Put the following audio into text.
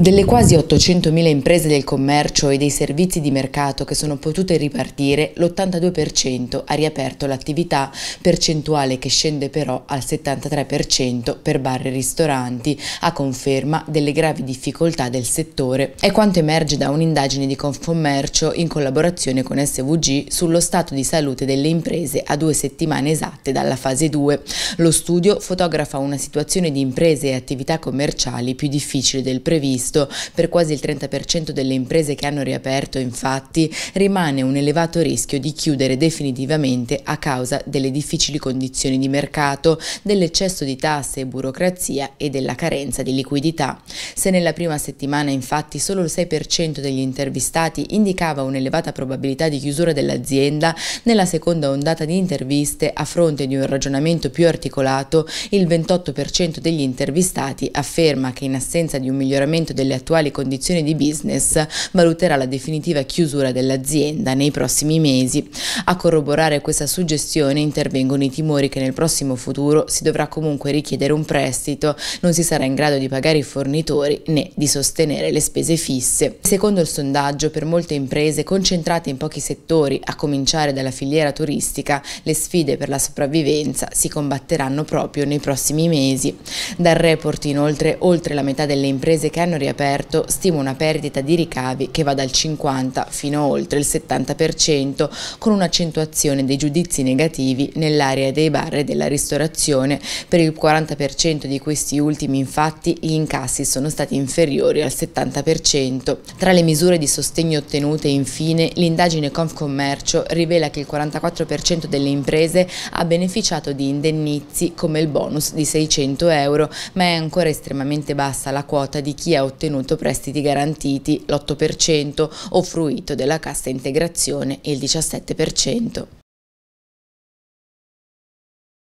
Delle quasi 800.000 imprese del commercio e dei servizi di mercato che sono potute ripartire, l'82% ha riaperto l'attività, percentuale che scende però al 73% per bar e ristoranti, a conferma delle gravi difficoltà del settore. È quanto emerge da un'indagine di Confcommercio in collaborazione con SVG sullo stato di salute delle imprese a due settimane esatte dalla fase 2. Lo studio fotografa una situazione di imprese e attività commerciali più difficile del previsto visto. Per quasi il 30% delle imprese che hanno riaperto, infatti, rimane un elevato rischio di chiudere definitivamente a causa delle difficili condizioni di mercato, dell'eccesso di tasse e burocrazia e della carenza di liquidità. Se nella prima settimana infatti solo il 6% degli intervistati indicava un'elevata probabilità di chiusura dell'azienda, nella seconda ondata di interviste, a fronte di un ragionamento più articolato, il 28% degli intervistati afferma che in assenza di un miglioramento delle attuali condizioni di business valuterà la definitiva chiusura dell'azienda nei prossimi mesi. A corroborare questa suggestione intervengono i timori che nel prossimo futuro si dovrà comunque richiedere un prestito, non si sarà in grado di pagare i fornitori lavoratori né di sostenere le spese fisse. Secondo il sondaggio, per molte imprese concentrate in pochi settori, a cominciare dalla filiera turistica, le sfide per la sopravvivenza si combatteranno proprio nei prossimi mesi. Dal report inoltre oltre la metà delle imprese che hanno riaperto stima una perdita di ricavi che va dal 50 fino a oltre il 70% con un'accentuazione dei giudizi negativi nell'area dei bar e della ristorazione. Per il 40% di questi ultimi infatti gli incassi sono stati stati inferiori al 70%. Tra le misure di sostegno ottenute, infine, l'indagine Confcommercio rivela che il 44% delle imprese ha beneficiato di indennizi come il bonus di 600 euro, ma è ancora estremamente bassa la quota di chi ha ottenuto prestiti garantiti, l'8%, o fruito della cassa integrazione, il 17%.